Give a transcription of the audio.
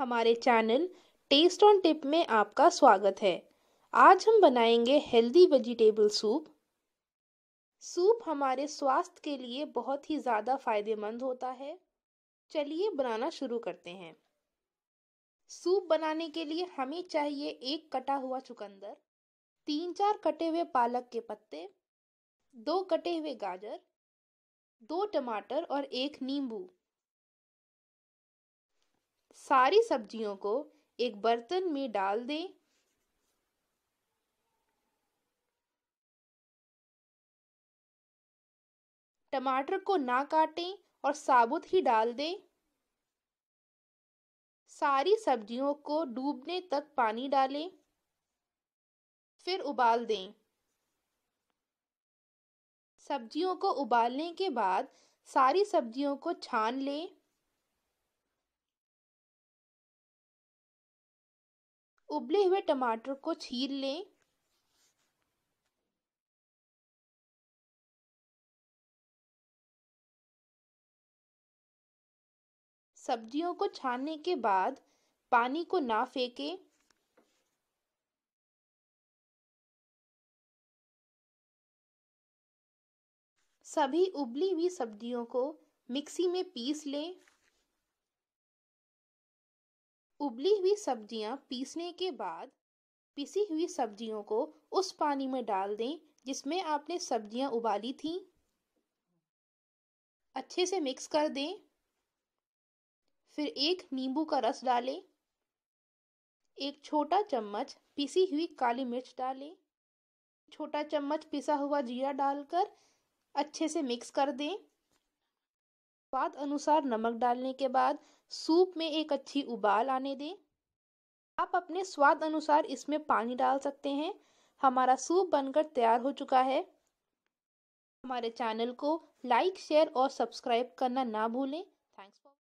हमारे channel test on tip में आपका स्वागत है आज हम बनाएंगे हेल्दी वेजिटेबल सूप सूप हमारे स्वास्थ्य के लिए बहुत ही ज़्यादा फायदेमंद होता है चलिए बनाना शुरू करते हैं सूप बनाने के लिए हमें चाहिए एक कटा हुआ चुकंदर तीन चार कटे हुए पालक के पत्ते दो कटे हुए गाजर दो टमाटर और एक नींबू सारी सब्जियों को एक बर्तन में डाल दें टमाटर को ना काटें और साबुत ही डाल दें सारी सब्जियों को डूबने तक पानी डालें फिर उबाल दें सब्जियों को उबालने के बाद सारी सब्जियों को छान लें उबले हुए टमाटर को छील लें सब्जियों को छानने के बाद पानी को ना फेंकें सभी उबली हुई सब्जियों को मिक्सी में पीस लें उबली हुई सब्जियां पीसने के बाद पिसी हुई सब्जियों को उस पानी में डाल दें जिसमें आपने सब्जियां उबाली थी अच्छे से मिक्स कर दें फिर एक नींबू का रस डालें एक छोटा चम्मच पिसी हुई काली मिर्च डालें छोटा चम्मच पिसा हुआ जीरा डालकर अच्छे से मिक्स कर दें स्वाद अनुसार नमक डालने के बाद सूप में एक अच्छी उबाल आने दें आप अपने स्वाद अनुसार इसमें पानी डाल सकते हैं हमारा सूप बनकर तैयार हो चुका है हमारे चैनल को लाइक शेयर और सब्सक्राइब करना ना भूलें